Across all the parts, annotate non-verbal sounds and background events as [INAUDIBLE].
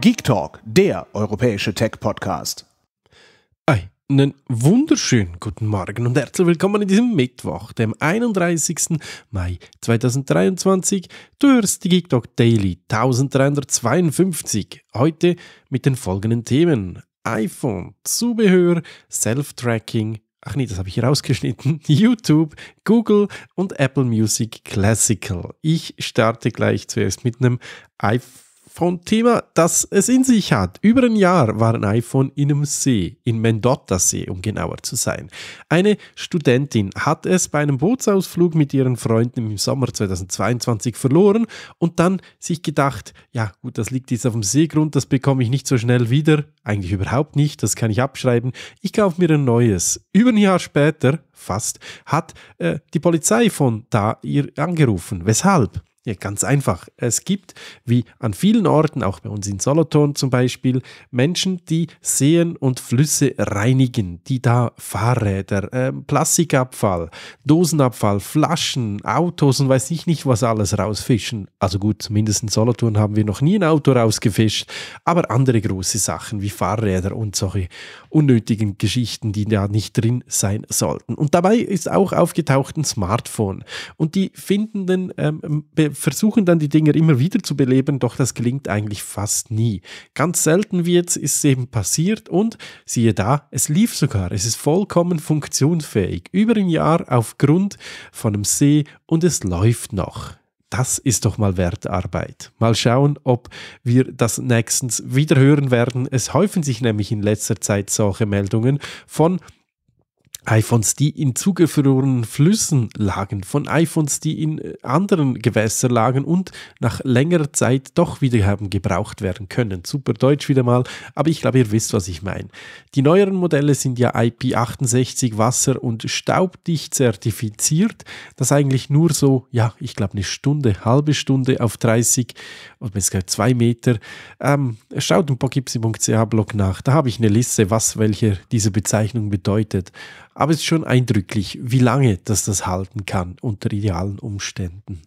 Geek Talk, der europäische Tech-Podcast. Einen wunderschönen guten Morgen und herzlich willkommen in diesem Mittwoch, dem 31. Mai 2023, Du hörst die Geek Talk Daily 1352. Heute mit den folgenden Themen: iPhone, Zubehör, Self-Tracking, Ach nee, das habe ich hier rausgeschnitten. [LAUGHS] YouTube, Google und Apple Music Classical. Ich starte gleich zuerst mit einem iPhone von thema das es in sich hat. Über ein Jahr war ein iPhone in einem See, in Mendota see um genauer zu sein. Eine Studentin hat es bei einem Bootsausflug mit ihren Freunden im Sommer 2022 verloren und dann sich gedacht, ja gut, das liegt jetzt auf dem Seegrund, das bekomme ich nicht so schnell wieder. Eigentlich überhaupt nicht, das kann ich abschreiben. Ich kaufe mir ein neues. Über ein Jahr später, fast, hat äh, die Polizei von da ihr angerufen. Weshalb? Ja, ganz einfach. Es gibt, wie an vielen Orten, auch bei uns in Solothurn zum Beispiel, Menschen, die Seen und Flüsse reinigen, die da Fahrräder, äh, Plastikabfall, Dosenabfall, Flaschen, Autos und weiß ich nicht, was alles rausfischen. Also gut, zumindest in Solothurn haben wir noch nie ein Auto rausgefischt, aber andere große Sachen wie Fahrräder und solche unnötigen Geschichten, die da nicht drin sein sollten. Und dabei ist auch aufgetaucht ein Smartphone. Und die findenden den ähm, versuchen dann die Dinger immer wieder zu beleben, doch das gelingt eigentlich fast nie. Ganz selten wie jetzt ist es eben passiert und siehe da, es lief sogar. Es ist vollkommen funktionsfähig. Über ein Jahr aufgrund von einem See und es läuft noch das ist doch mal Wertarbeit. Mal schauen, ob wir das nächstens wieder hören werden. Es häufen sich nämlich in letzter Zeit solche Meldungen von iPhones, die in zugefrorenen Flüssen lagen, von iPhones, die in äh, anderen Gewässern lagen und nach längerer Zeit doch wieder haben gebraucht werden können. Super Deutsch wieder mal, aber ich glaube, ihr wisst, was ich meine. Die neueren Modelle sind ja IP68 Wasser- und staubdicht zertifiziert, das eigentlich nur so, ja, ich glaube, eine Stunde, halbe Stunde auf 30 oder besser zwei Meter. Ähm, schaut im pogipsi.ch Blog nach, da habe ich eine Liste, was welche diese Bezeichnung bedeutet. Aber es ist schon eindrücklich, wie lange das das halten kann unter idealen Umständen.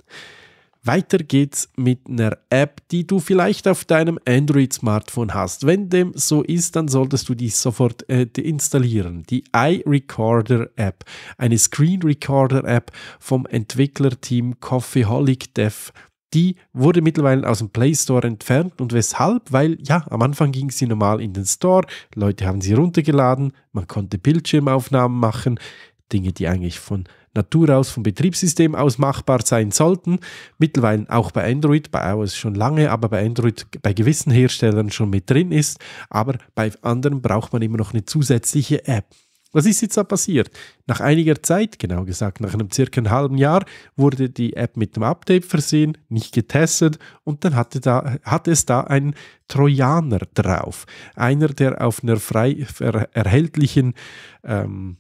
Weiter geht's mit einer App, die du vielleicht auf deinem Android-Smartphone hast. Wenn dem so ist, dann solltest du die sofort äh, installieren. Die iRecorder-App, eine Screen-Recorder-App vom Entwicklerteam Coffeeholic Dev die wurde mittlerweile aus dem Play Store entfernt. Und weshalb? Weil ja, am Anfang ging sie normal in den Store, Leute haben sie runtergeladen, man konnte Bildschirmaufnahmen machen, Dinge, die eigentlich von Natur aus, vom Betriebssystem aus machbar sein sollten. Mittlerweile auch bei Android, bei iOS schon lange, aber bei Android bei gewissen Herstellern schon mit drin ist. Aber bei anderen braucht man immer noch eine zusätzliche App. Was ist jetzt da passiert? Nach einiger Zeit, genau gesagt nach einem circa einem halben Jahr, wurde die App mit einem Update versehen, nicht getestet und dann hatte, da, hatte es da einen Trojaner drauf. Einer, der auf einer frei erhältlichen ähm,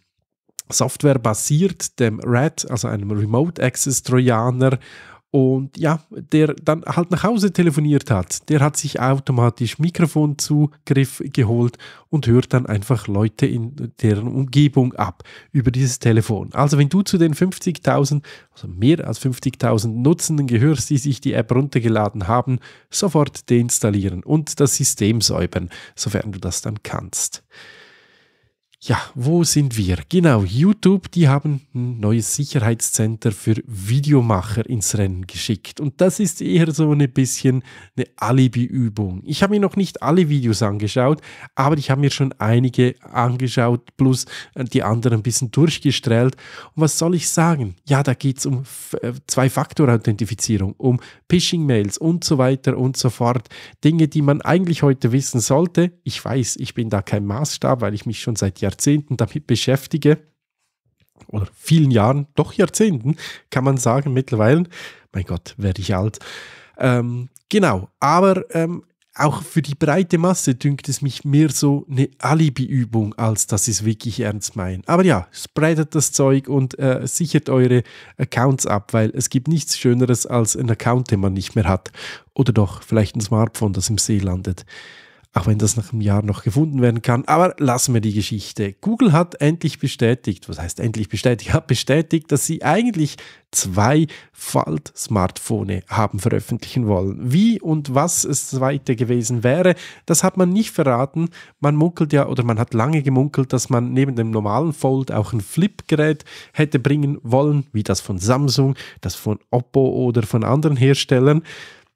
Software basiert, dem RAT, also einem Remote Access Trojaner und ja, der dann halt nach Hause telefoniert hat, der hat sich automatisch Mikrofonzugriff geholt und hört dann einfach Leute in deren Umgebung ab über dieses Telefon. Also wenn du zu den 50.000, also mehr als 50.000 Nutzenden gehörst, die sich die App runtergeladen haben, sofort deinstallieren und das System säubern, sofern du das dann kannst. Ja, wo sind wir? Genau, YouTube, die haben ein neues Sicherheitscenter für Videomacher ins Rennen geschickt. Und das ist eher so ein bisschen eine Alibi-Übung. Ich habe mir noch nicht alle Videos angeschaut, aber ich habe mir schon einige angeschaut, plus äh, die anderen ein bisschen durchgestrahlt. Und was soll ich sagen? Ja, da geht es um äh, Zwei-Faktor-Authentifizierung, um Phishing-Mails und so weiter und so fort. Dinge, die man eigentlich heute wissen sollte. Ich weiß, ich bin da kein Maßstab, weil ich mich schon seit Jahren Jahrzehnten damit beschäftige, oder vielen Jahren, doch Jahrzehnten, kann man sagen, mittlerweile, mein Gott, werde ich alt. Ähm, genau, aber ähm, auch für die breite Masse dünkt es mich mehr so eine Alibi-Übung, als dass es wirklich ernst meinen. Aber ja, spreadet das Zeug und äh, sichert eure Accounts ab, weil es gibt nichts Schöneres als einen Account, den man nicht mehr hat. Oder doch vielleicht ein Smartphone, das im See landet auch wenn das nach einem Jahr noch gefunden werden kann. Aber lassen wir die Geschichte. Google hat endlich bestätigt, was heißt endlich bestätigt, hat [LAUGHS] bestätigt, dass sie eigentlich zwei Falt-Smartphone haben veröffentlichen wollen. Wie und was es zweite gewesen wäre, das hat man nicht verraten. Man munkelt ja oder man hat lange gemunkelt, dass man neben dem normalen Fold auch ein Flip-Gerät hätte bringen wollen, wie das von Samsung, das von Oppo oder von anderen Herstellern.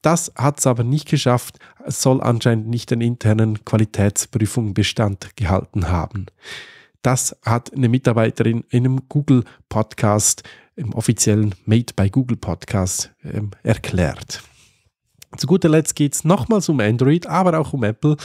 Das hat es aber nicht geschafft, es soll anscheinend nicht den internen Qualitätsprüfungen Bestand gehalten haben. Das hat eine Mitarbeiterin in einem Google Podcast, im offiziellen Made by Google Podcast, ähm, erklärt. Zu guter Letzt geht es nochmals um Android, aber auch um Apple,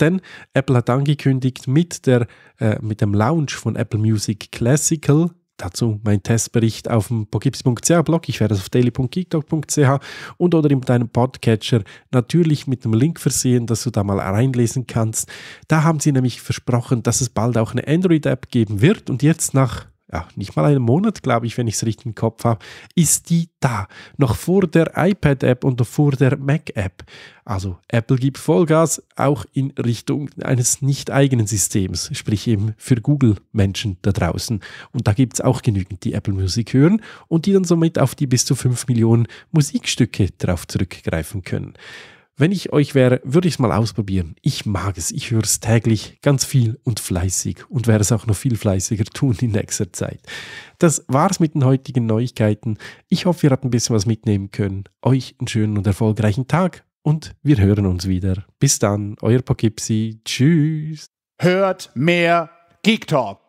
denn Apple hat angekündigt, mit, der, äh, mit dem Launch von Apple Music Classical Dazu mein Testbericht auf dem pogips.ch Blog. Ich werde es auf daily.geektalk.ch und oder in deinem Podcatcher natürlich mit einem Link versehen, dass du da mal reinlesen kannst. Da haben sie nämlich versprochen, dass es bald auch eine Android-App geben wird. Und jetzt nach ach, nicht mal einen Monat, glaube ich, wenn ich es richtig im Kopf habe, ist die da. Noch vor der iPad-App und vor der Mac-App. Also Apple gibt Vollgas auch in Richtung eines nicht eigenen Systems, sprich eben für Google-Menschen da draußen. Und da gibt es auch genügend, die Apple Music hören und die dann somit auf die bis zu 5 Millionen Musikstücke darauf zurückgreifen können. Wenn ich euch wäre, würde ich es mal ausprobieren. Ich mag es, ich höre es täglich ganz viel und fleißig und werde es auch noch viel fleißiger [LAUGHS] tun in nächster Zeit. Das war's mit den heutigen Neuigkeiten. Ich hoffe, ihr habt ein bisschen was mitnehmen können. Euch einen schönen und erfolgreichen Tag und wir hören uns wieder. Bis dann, euer Pokipsi. Tschüss. Hört mehr Geek Talk.